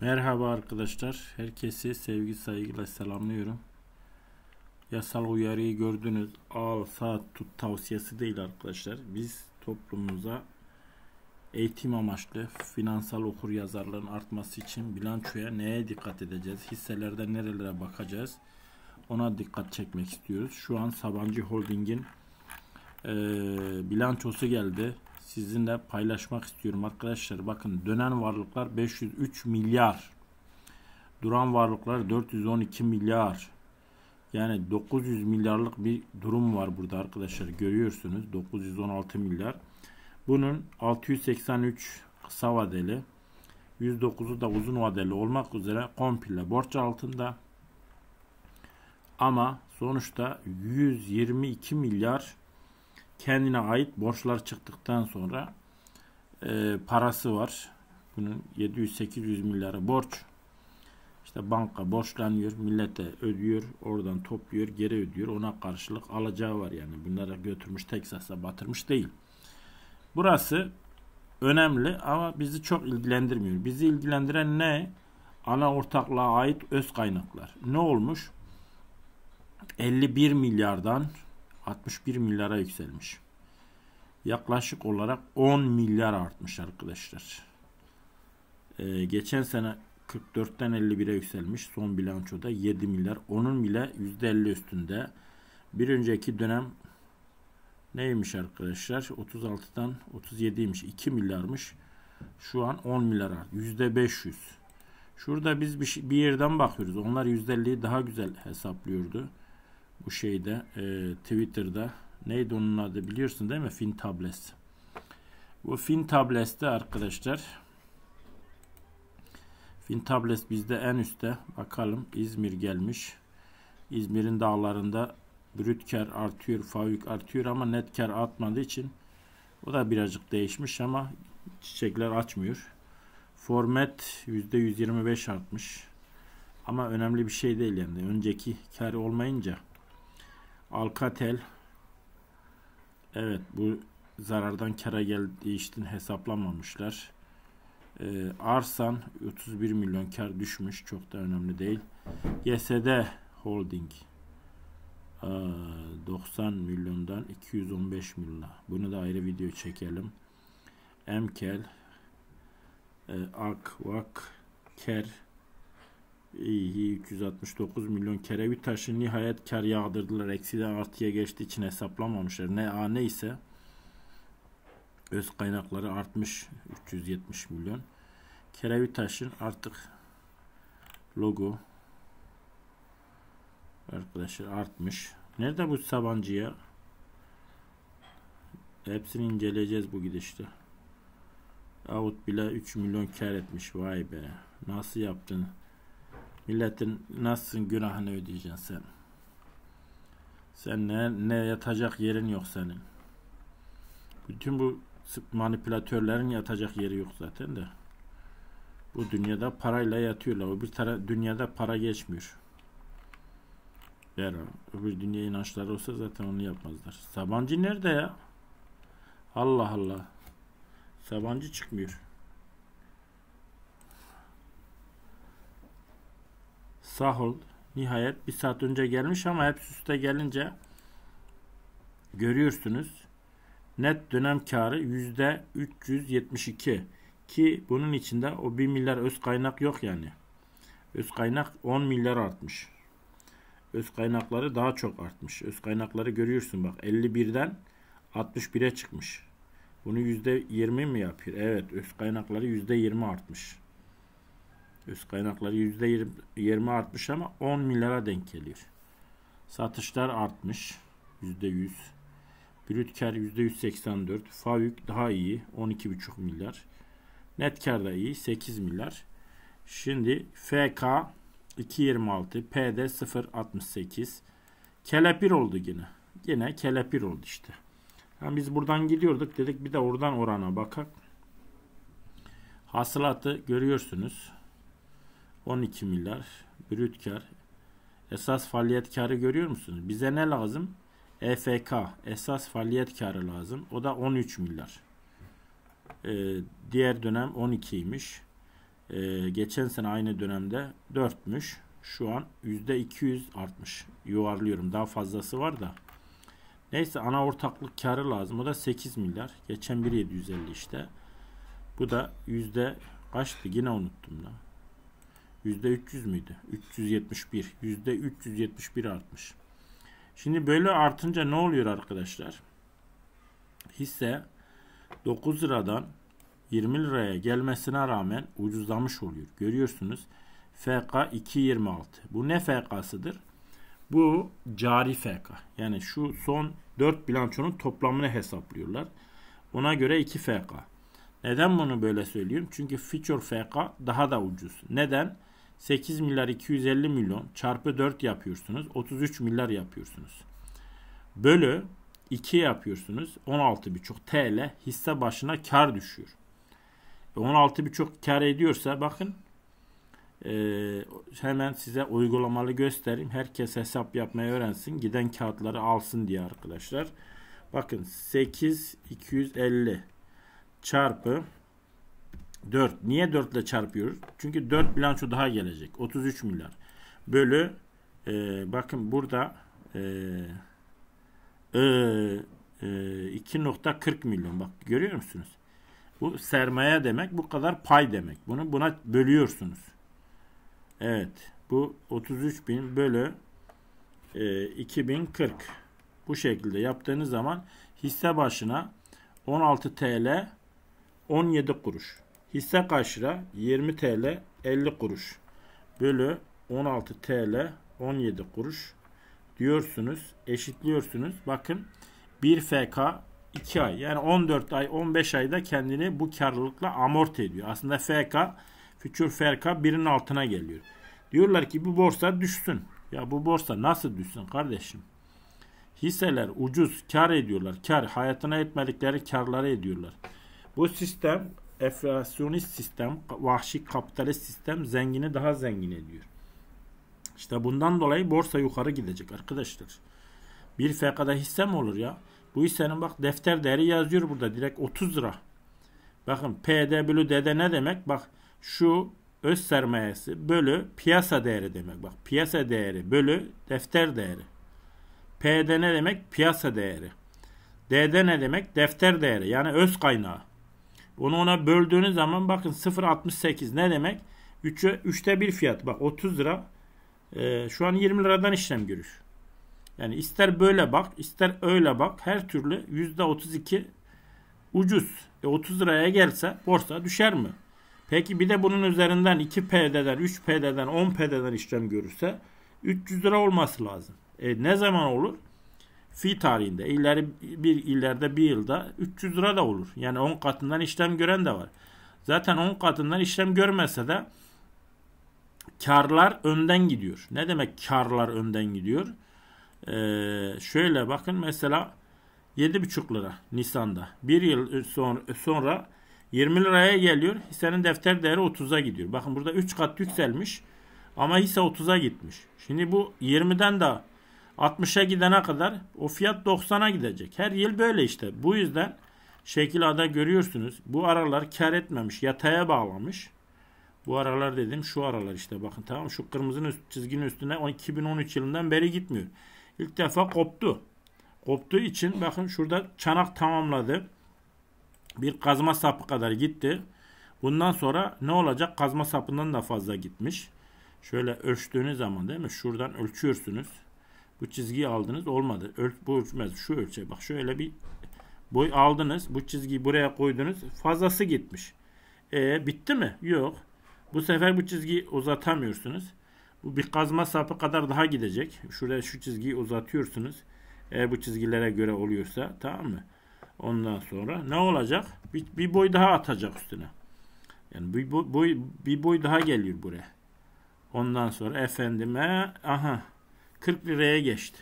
Merhaba arkadaşlar. Herkesi sevgi saygıyla selamlıyorum. Yasal uyarıyı gördünüz. Al, saat, tut tavsiyesi değil arkadaşlar. Biz toplumumuza eğitim amaçlı finansal okur yazarlığın artması için bilançoya neye dikkat edeceğiz? Hisselerde nerelere bakacağız? Ona dikkat çekmek istiyoruz. Şu an Sabancı Holding'in e, bilançosu geldi sizinle paylaşmak istiyorum arkadaşlar. Bakın dönen varlıklar 503 milyar. Duran varlıklar 412 milyar. Yani 900 milyarlık bir durum var burada arkadaşlar. Görüyorsunuz 916 milyar. Bunun 683 kısa vadeli, 109'u da uzun vadeli olmak üzere komple borç altında. Ama sonuçta 122 milyar kendine ait borçlar çıktıktan sonra e, parası var. Bunun 700-800 milyarı borç. İşte banka borçlanıyor, millete ödüyor, oradan topluyor, geri ödüyor. Ona karşılık alacağı var yani. bunlara götürmüş Teksas'a batırmış değil. Burası önemli ama bizi çok ilgilendirmiyor. Bizi ilgilendiren ne? Ana ortaklığa ait öz kaynaklar. Ne olmuş? 51 milyardan 61 milyara yükselmiş. Yaklaşık olarak 10 milyar artmış arkadaşlar. Ee, geçen sene 44'ten 51'e yükselmiş. Son bilançoda 7 milyar. Onun bile %50 üstünde. Bir önceki dönem neymiş arkadaşlar? 36'dan 37'ymiş. 2 milyarmış. Şu an 10 milyar artı. %500. Şurada biz bir, şey, bir yerden bakıyoruz. Onlar %50'yi daha güzel hesaplıyordu bu şeyde e, Twitter'da neydi onun adı biliyorsun değil mi? Fintables. Bu Fintables'te arkadaşlar Fintables bizde en üstte. Bakalım İzmir gelmiş. İzmir'in dağlarında brüt kar artıyor, favik artıyor ama net kar atmadığı için o da birazcık değişmiş ama çiçekler açmıyor. Format %125 artmış. Ama önemli bir şey değil yani. Önceki kar olmayınca Alcatel evet bu zarardan kara geldiği için hesaplamamışlar. Ee, Arsan 31 milyon kar düşmüş. Çok da önemli değil. YSD Holding ee, 90 milyondan 215 milyona. Bunu da ayrı video çekelim. Emkel e, Akvak Ker İyi 369 milyon kerevit taşı nihayet kar yağdırdılar. Eksiden artıya geçtiği için hesaplamamışlar. Ne a ne ise öz kaynakları artmış 370 milyon. Kerevit taşın artık logo arkadaşlar artmış. Nerede bu Sabancı ya? Hepsini inceleyeceğiz bu gidişte. Out bile 3 milyon kar etmiş. Vay be. Nasıl yaptın? Milletin nasılsın günahını ödeyeceksin sen. Sen ne, ne yatacak yerin yok senin. Bütün bu manipülatörlerin yatacak yeri yok zaten de. Bu dünyada parayla yatıyorlar. O bir tara dünyada para geçmiyor. Eğer öbür dünya inançları olsa zaten onu yapmazlar. Sabancı nerede ya? Allah Allah. Sabancı çıkmıyor. Sağ ol. Nihayet bir saat önce gelmiş ama hep üste gelince görüyorsunuz. Net dönem karı yüzde 372 ki bunun içinde o 1 milyar öz kaynak yok yani. Öz kaynak 10 milyar artmış. Öz kaynakları daha çok artmış. Öz kaynakları görüyorsun bak 51'den 61'e çıkmış. Bunu %20 mi yapıyor? Evet öz kaynakları %20 artmış. Öz kaynakları %20 artmış ama 10 milyara denk geliyor. Satışlar artmış. %100. Brüt kar %184. Favük daha iyi. 12,5 milyar. Net kar da iyi. 8 milyar. Şimdi FK 2.26. PD 0.68. Kelepir oldu yine. Yine kelepir oldu işte. Yani biz buradan gidiyorduk dedik bir de oradan orana bakak. Hasılatı görüyorsunuz. 12 milyar brüt kar. Esas faaliyet karı görüyor musunuz? Bize ne lazım? EFK esas faaliyet karı lazım. O da 13 milyar. Ee, diğer dönem 12'ymiş. Ee, geçen sene aynı dönemde 4'müş. Şu an %200 artmış. Yuvarlıyorum. Daha fazlası var da. Neyse ana ortaklık karı lazım. O da 8 milyar. Geçen 1750 işte. Bu da yüzde kaçtı? Yine unuttum da. %300 müydü? 371. %371 artmış. Şimdi böyle artınca ne oluyor arkadaşlar? Hisse 9 liradan 20 liraya gelmesine rağmen ucuzlamış oluyor. Görüyorsunuz. FK 2.26. Bu ne FK'sıdır? Bu cari FK. Yani şu son 4 bilançonun toplamını hesaplıyorlar. Ona göre 2 FK. Neden bunu böyle söylüyorum? Çünkü feature FK daha da ucuz. Neden? 8 milyar 250 milyon çarpı 4 yapıyorsunuz. 33 milyar yapıyorsunuz. Bölü 2 yapıyorsunuz. 16,5 TL hisse başına kar düşüyor. 16,5 e, kar ediyorsa bakın ee, hemen size uygulamalı göstereyim. Herkes hesap yapmayı öğrensin. Giden kağıtları alsın diye arkadaşlar. Bakın 8 250 çarpı 4. Niye 4 ile çarpıyoruz? Çünkü 4 bilanço daha gelecek. 33 milyar. Bölü e, bakın burada e, e, e, 2.40 milyon. Bak görüyor musunuz? Bu sermaye demek. Bu kadar pay demek. Bunu buna bölüyorsunuz. Evet. Bu 33 bin bölü e, 2040. Bu şekilde yaptığınız zaman hisse başına 16 TL 17 kuruş. Hisse kaç 20 TL 50 kuruş bölü 16 TL 17 kuruş diyorsunuz. Eşitliyorsunuz. Bakın 1 FK 2 ay yani 14 ay 15 ayda kendini bu karlılıkla amorti ediyor. Aslında FK Future FK birinin altına geliyor. Diyorlar ki bu borsa düşsün. Ya bu borsa nasıl düşsün kardeşim? Hisseler ucuz kar ediyorlar. Kar hayatına etmedikleri karları ediyorlar. Bu sistem enflasyonist sistem, vahşi kapitalist sistem zengini daha zengin ediyor. İşte bundan dolayı borsa yukarı gidecek arkadaşlar. Bir FK'da hisse mi olur ya? Bu hissenin bak defter değeri yazıyor burada direkt 30 lira. Bakın PD bölü DD ne demek? Bak şu öz sermayesi bölü piyasa değeri demek. Bak piyasa değeri bölü defter değeri. PD ne demek? Piyasa değeri. DD ne demek? Defter değeri yani öz kaynağı. Bunu ona böldüğünüz zaman bakın 0.68 ne demek? 3'e 3'te 1 fiyat. Bak 30 lira. E, şu an 20 liradan işlem görür. Yani ister böyle bak, ister öyle bak. Her türlü %32 ucuz. E 30 liraya gelse borsa düşer mi? Peki bir de bunun üzerinden 2PD'den, 3PD'den, 10PD'den işlem görürse 300 lira olması lazım. E ne zaman olur? fi tarihinde ileri bir ileride bir yılda 300 lira da olur. Yani 10 katından işlem gören de var. Zaten 10 katından işlem görmese de karlar önden gidiyor. Ne demek karlar önden gidiyor? Ee, şöyle bakın mesela 7,5 lira Nisan'da. Bir yıl sonra, sonra 20 liraya geliyor. Hissenin defter değeri 30'a gidiyor. Bakın burada 3 kat yükselmiş ama hisse 30'a gitmiş. Şimdi bu 20'den de 60'a gidene kadar o fiyat 90'a gidecek. Her yıl böyle işte. Bu yüzden şekilada görüyorsunuz. Bu aralar kar etmemiş. Yataya bağlamış. Bu aralar dedim şu aralar işte bakın tamam şu kırmızının üst, çizginin üstüne 2013 yılından beri gitmiyor. İlk defa koptu. Koptuğu için bakın şurada çanak tamamladı. Bir kazma sapı kadar gitti. Bundan sonra ne olacak? Kazma sapından da fazla gitmiş. Şöyle ölçtüğünüz zaman değil mi? Şuradan ölçüyorsunuz. Bu çizgiyi aldınız olmadı. Öl, bu ölçmez. Şu ölçe bak şöyle bir boy aldınız. Bu çizgiyi buraya koydunuz. Fazlası gitmiş. E, bitti mi? Yok. Bu sefer bu çizgiyi uzatamıyorsunuz. Bu bir kazma sapı kadar daha gidecek. Şuraya şu çizgiyi uzatıyorsunuz. Eğer bu çizgilere göre oluyorsa tamam mı? Ondan sonra ne olacak? Bir, bir boy daha atacak üstüne. Yani bir boy, boy, bir boy daha geliyor buraya. Ondan sonra efendime aha 40 liraya geçti.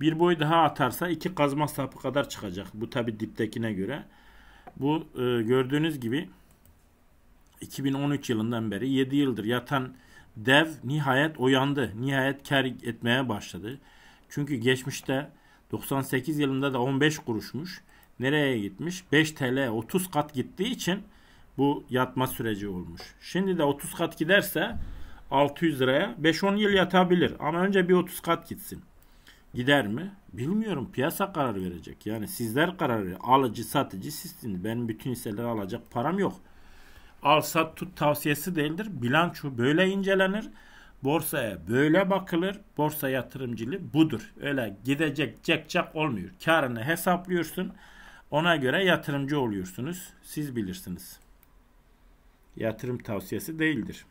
Bir boy daha atarsa iki kazma sapı kadar çıkacak. Bu tabi diptekine göre. Bu e, gördüğünüz gibi 2013 yılından beri 7 yıldır yatan dev nihayet uyandı. Nihayet kar etmeye başladı. Çünkü geçmişte 98 yılında da 15 kuruşmuş. Nereye gitmiş? 5 TL 30 kat gittiği için bu yatma süreci olmuş. Şimdi de 30 kat giderse 600 liraya 5-10 yıl yatabilir ama önce bir 30 kat gitsin. Gider mi? Bilmiyorum. Piyasa karar verecek. Yani sizler karar verin. Alıcı, satıcı sizsiniz. Benim bütün hisseleri alacak param yok. Al sat tut tavsiyesi değildir. Bilanço böyle incelenir. Borsaya böyle bakılır. Borsa yatırımcılığı budur. Öyle gidecek cek cek olmuyor. Karını hesaplıyorsun. Ona göre yatırımcı oluyorsunuz. Siz bilirsiniz. Yatırım tavsiyesi değildir.